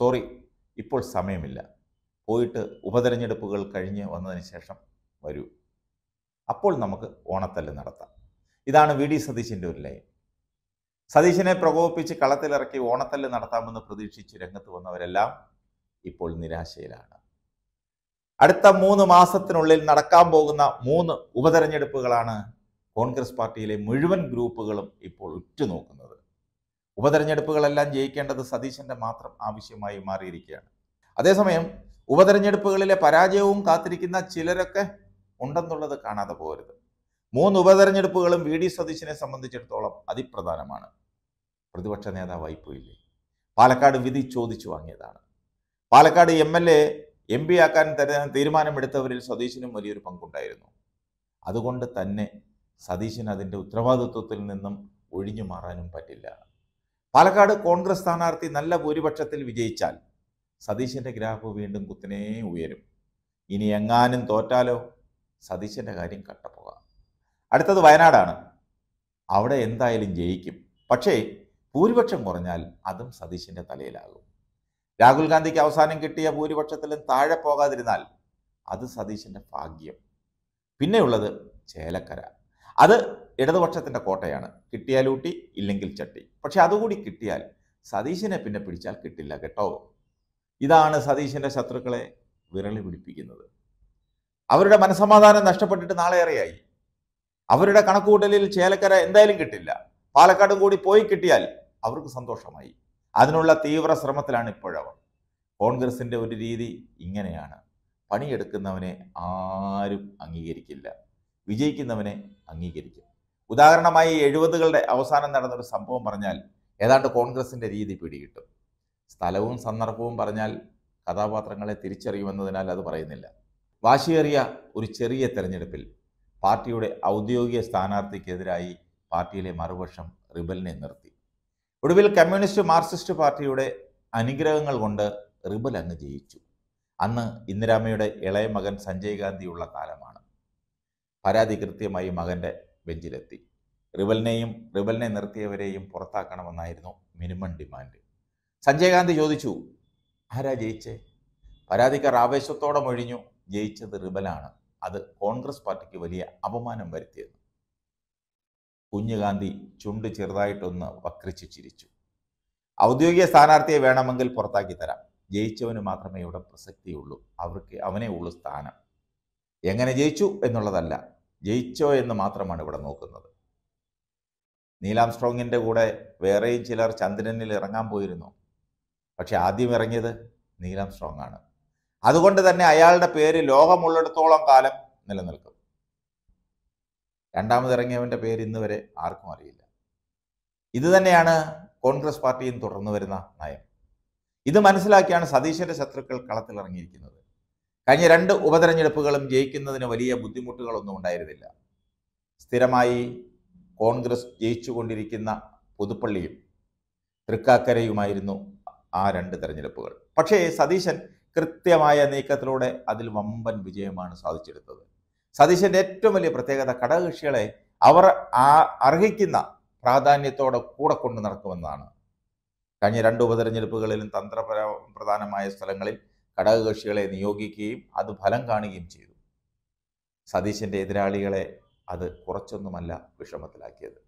sorry ഇപ്പോൾ സമയമില്ല പോയിട്ട് ഉപതെരഞ്ഞെടുപ്പുകൾ കഴിഞ്ഞ് വന്നതിന് ശേഷം വരൂ അപ്പോൾ നമുക്ക് ഓണത്തല്ല് നടത്താം ഇതാണ് വി ഡി സതീശിൻ്റെ ഒരു ലൈൻ സതീശിനെ പ്രകോപിപ്പിച്ച് കളത്തിലിറക്കി ഓണത്തല്ല് നടത്താമെന്ന് പ്രതീക്ഷിച്ച് രംഗത്ത് വന്നവരെല്ലാം ഇപ്പോൾ നിരാശയിലാണ് അടുത്ത മൂന്ന് മാസത്തിനുള്ളിൽ നടക്കാൻ പോകുന്ന മൂന്ന് ഉപതെരഞ്ഞെടുപ്പുകളാണ് കോൺഗ്രസ് പാർട്ടിയിലെ മുഴുവൻ ഗ്രൂപ്പുകളും ഇപ്പോൾ ഉറ്റുനോക്കുന്നത് ഉപതെരഞ്ഞെടുപ്പുകളെല്ലാം ജയിക്കേണ്ടത് സതീശന്റെ മാത്രം ആവശ്യമായി മാറിയിരിക്കുകയാണ് അതേസമയം ഉപതെരഞ്ഞെടുപ്പുകളിലെ പരാജയവും കാത്തിരിക്കുന്ന ചിലരൊക്കെ ഉണ്ടെന്നുള്ളത് കാണാതെ പോകരുത് മൂന്ന് ഉപതെരഞ്ഞെടുപ്പുകളും വി ഡി സതീശനെ സംബന്ധിച്ചിടത്തോളം അതിപ്രധാനമാണ് പ്രതിപക്ഷ നേതാവായി പോയില്ലേ പാലക്കാട് വിധി ചോദിച്ചു വാങ്ങിയതാണ് Palakkad M L A M P ആക്കാൻ തീരുമാനമെടുത്തവരിൽ സതീശനും വലിയൊരു പങ്കുണ്ടായിരുന്നു അതുകൊണ്ട് തന്നെ സതീശൻ അതിൻ്റെ ഉത്തരവാദിത്വത്തിൽ നിന്നും ഒഴിഞ്ഞു മാറാനും പറ്റില്ല പാലക്കാട് കോൺഗ്രസ് സ്ഥാനാർത്ഥി നല്ല ഭൂരിപക്ഷത്തിൽ വിജയിച്ചാൽ സതീശൻ്റെ ഗ്രാഫ് വീണ്ടും കുത്തിനെ ഉയരും ഇനി എങ്ങാനും തോറ്റാലോ സതീശൻ്റെ കാര്യം കട്ടപ്പുക അടുത്തത് വയനാടാണ് അവിടെ എന്തായാലും ജയിക്കും പക്ഷേ ഭൂരിപക്ഷം കുറഞ്ഞാൽ അതും സതീശൻ്റെ തലയിലാകും രാഹുൽ ഗാന്ധിക്ക് അവസാനം കിട്ടിയ ഭൂരിപക്ഷത്തിലും താഴെ പോകാതിരുന്നാൽ അത് സതീശൻ്റെ ഭാഗ്യം പിന്നെയുള്ളത് ചേലക്കര അത് ഇടതുപക്ഷത്തിൻ്റെ കോട്ടയാണ് കിട്ടിയാൽ ഊട്ടി ഇല്ലെങ്കിൽ ചട്ടി പക്ഷെ അതുകൂടി കിട്ടിയാൽ സതീശനെ പിന്നെ പിടിച്ചാൽ കിട്ടില്ല കേട്ടോ ഇതാണ് സതീശൻ്റെ ശത്രുക്കളെ വിരളി പിടിപ്പിക്കുന്നത് അവരുടെ മനസമാധാനം നഷ്ടപ്പെട്ടിട്ട് നാളേറെയായി അവരുടെ കണക്കുകൂട്ടലിൽ ചേലക്കര എന്തായാലും കിട്ടില്ല പാലക്കാടും കൂടി പോയി കിട്ടിയാൽ അവർക്ക് സന്തോഷമായി അതിനുള്ള തീവ്ര ശ്രമത്തിലാണ് ഇപ്പോഴവർ കോൺഗ്രസിൻ്റെ ഒരു രീതി ഇങ്ങനെയാണ് പണിയെടുക്കുന്നവനെ ആരും അംഗീകരിക്കില്ല വിജയിക്കുന്നവനെ അംഗീകരിക്കും ഉദാഹരണമായി എഴുപതുകളുടെ അവസാനം നടന്നൊരു സംഭവം പറഞ്ഞാൽ ഏതാണ്ട് കോൺഗ്രസിൻ്റെ രീതി പിടികിട്ടും സ്ഥലവും സന്ദർഭവും പറഞ്ഞാൽ കഥാപാത്രങ്ങളെ തിരിച്ചറിയുമെന്നതിനാൽ അത് പറയുന്നില്ല വാശിയേറിയ ഒരു ചെറിയ തെരഞ്ഞെടുപ്പിൽ പാർട്ടിയുടെ ഔദ്യോഗിക സ്ഥാനാർത്ഥിക്കെതിരായി പാർട്ടിയിലെ മറുപക്ഷം റിബലിനെ നിർത്തി ഒടുവിൽ കമ്മ്യൂണിസ്റ്റ് മാർക്സിസ്റ്റ് പാർട്ടിയുടെ അനുഗ്രഹങ്ങൾ കൊണ്ട് റിബൽ അങ്ങ് ജയിച്ചു അന്ന് ഇന്ദിരാമയുടെ ഇളയ മകൻ സഞ്ജയ് ഗാന്ധിയുള്ള കാലമാണ് പരാതി കൃത്യമായി മകൻ്റെ ബെഞ്ചിലെത്തി റിബലിനെയും റിബലിനെ നിർത്തിയവരെയും പുറത്താക്കണമെന്നായിരുന്നു മിനിമം ഡിമാൻഡ് സഞ്ജയ് ചോദിച്ചു ആരാ ജയിച്ചേ പരാതിക്കാർ ആവേശത്തോടെ മൊഴിഞ്ഞു ജയിച്ചത് റിബലാണ് അത് കോൺഗ്രസ് പാർട്ടിക്ക് വലിയ അപമാനം വരുത്തിയത് കുഞ്ഞുഗാന്ധി ചുണ്ട് ചെറുതായിട്ടൊന്ന് വക്രിച്ചു ചിരിച്ചു ഔദ്യോഗിക സ്ഥാനാർത്ഥിയെ വേണമെങ്കിൽ പുറത്താക്കി തരാം ജയിച്ചവന് മാത്രമേ ഇവിടെ പ്രസക്തിയുള്ളൂ അവർക്ക് അവനേ ഉള്ളു സ്ഥാനം എങ്ങനെ ജയിച്ചു എന്നുള്ളതല്ല ജയിച്ചോ എന്ന് മാത്രമാണ് ഇവിടെ നോക്കുന്നത് നീലാം സ്ട്രോങ്ങിൻ്റെ കൂടെ വേറെയും ചിലർ ചന്ദ്രനിൽ ഇറങ്ങാൻ പോയിരുന്നു പക്ഷെ ആദ്യം ഇറങ്ങിയത് നീലാം സ്ട്രോങ് ആണ് അതുകൊണ്ട് തന്നെ അയാളുടെ പേര് ലോകമുള്ളിടത്തോളം കാലം നിലനിൽക്കും രണ്ടാമത് ഇറങ്ങിയവൻ്റെ പേര് ഇന്ന് വരെ ആർക്കും അറിയില്ല ഇത് തന്നെയാണ് കോൺഗ്രസ് പാർട്ടിയും തുടർന്നു വരുന്ന നയം ഇത് മനസ്സിലാക്കിയാണ് സതീശന്റെ ശത്രുക്കൾ കളത്തിലിറങ്ങിയിരിക്കുന്നത് കഴിഞ്ഞ രണ്ട് ഉപതെരഞ്ഞെടുപ്പുകളും ജയിക്കുന്നതിന് വലിയ ബുദ്ധിമുട്ടുകളൊന്നും ഉണ്ടായിരുന്നില്ല സ്ഥിരമായി കോൺഗ്രസ് ജയിച്ചുകൊണ്ടിരിക്കുന്ന പുതുപ്പള്ളിയും തൃക്കാക്കരയുമായിരുന്നു ആ രണ്ട് തെരഞ്ഞെടുപ്പുകൾ പക്ഷേ സതീശൻ കൃത്യമായ നീക്കത്തിലൂടെ അതിൽ വമ്പൻ വിജയമാണ് സാധിച്ചെടുത്തത് സതീശൻ്റെ ഏറ്റവും വലിയ പ്രത്യേകത ഘടകകക്ഷികളെ അവർ ആ അർഹിക്കുന്ന പ്രാധാന്യത്തോടെ കൂടെ കൊണ്ട് നടക്കുമെന്നാണ് കഴിഞ്ഞ രണ്ട് ഉപതെരഞ്ഞെടുപ്പുകളിലും തന്ത്രപര പ്രധാനമായ സ്ഥലങ്ങളിൽ ഘടകകക്ഷികളെ നിയോഗിക്കുകയും അത് ഫലം കാണുകയും ചെയ്തു സതീശന്റെ എതിരാളികളെ അത് കുറച്ചൊന്നുമല്ല വിഷമത്തിലാക്കിയത്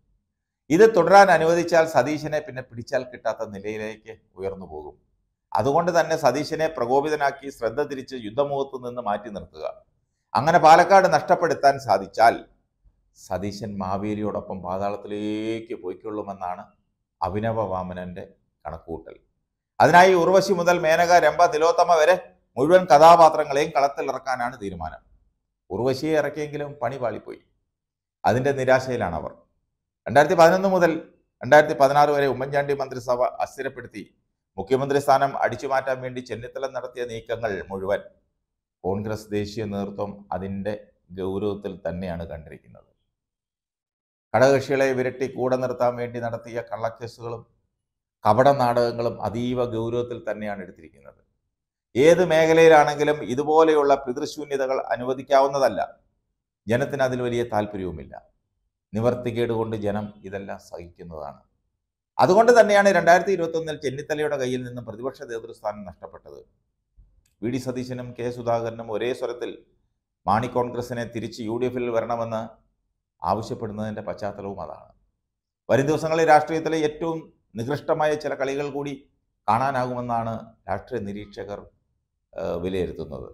ഇത് തുടരാൻ അനുവദിച്ചാൽ സതീശനെ പിന്നെ പിടിച്ചാൽ കിട്ടാത്ത നിലയിലേക്ക് ഉയർന്നു പോകും അതുകൊണ്ട് തന്നെ സതീശനെ പ്രകോപിതനാക്കി ശ്രദ്ധ തിരിച്ച് യുദ്ധമുഖത്തു നിന്ന് മാറ്റി നിർത്തുക അങ്ങനെ പാലക്കാട് നഷ്ടപ്പെടുത്താൻ സാധിച്ചാൽ സതീശൻ മാവേലിയോടൊപ്പം പാതാളത്തിലേക്ക് പോയിക്കൊള്ളുമെന്നാണ് അഭിനവ വാമനന്റെ കണക്കുകൂട്ടൽ അതിനായി ഉർവശി മുതൽ മേനക രംഭ തിലോത്തമ വരെ മുഴുവൻ കഥാപാത്രങ്ങളെയും കളത്തിലിറക്കാനാണ് തീരുമാനം ഉർവശിയെ ഇറക്കിയെങ്കിലും പണി പാളിപ്പോയി അതിൻ്റെ നിരാശയിലാണ് അവർ രണ്ടായിരത്തി പതിനൊന്ന് മുതൽ രണ്ടായിരത്തി പതിനാറ് വരെ ഉമ്മൻചാണ്ടി മന്ത്രിസഭ അസ്ഥിരപ്പെടുത്തി മുഖ്യമന്ത്രി സ്ഥാനം അടിച്ചുമാറ്റാൻ വേണ്ടി ചെന്നിത്തല നടത്തിയ നീക്കങ്ങൾ മുഴുവൻ കോൺഗ്രസ് ദേശീയ നേതൃത്വം അതിൻ്റെ ഗൗരവത്തിൽ തന്നെയാണ് കണ്ടിരിക്കുന്നത് ഘടകകക്ഷികളെ വിരട്ടി കൂടെ നിർത്താൻ വേണ്ടി നടത്തിയ കള്ളക്കേസുകളും കപട നാടകങ്ങളും അതീവ ഗൗരവത്തിൽ തന്നെയാണ് എടുത്തിരിക്കുന്നത് ഏത് മേഖലയിലാണെങ്കിലും ഇതുപോലെയുള്ള പിതൃശൂന്യതകൾ അനുവദിക്കാവുന്നതല്ല ജനത്തിന് അതിൽ വലിയ താല്പര്യവുമില്ല നിവർത്തിക്കേട് കൊണ്ട് ജനം ഇതെല്ലാം സഹിക്കുന്നതാണ് അതുകൊണ്ട് തന്നെയാണ് രണ്ടായിരത്തി ഇരുപത്തൊന്നിൽ ചെന്നിത്തലയുടെ കയ്യിൽ നിന്നും പ്രതിപക്ഷ നേതൃസ്ഥാനം നഷ്ടപ്പെട്ടത് വി ഡി സതീശനും കെ സുധാകരനും ഒരേ സ്വരത്തിൽ മാണി കോൺഗ്രസിനെ തിരിച്ച് യു ഡി എഫിൽ വരണമെന്ന് ആവശ്യപ്പെടുന്നതിൻ്റെ പശ്ചാത്തലവും അതാണ് വരും ദിവസങ്ങളിൽ രാഷ്ട്രീയത്തിലെ ഏറ്റവും നികൃഷ്ടമായ ചില കളികൾ കൂടി കാണാനാകുമെന്നാണ് രാഷ്ട്രീയ നിരീക്ഷകർ വിലയിരുത്തുന്നത്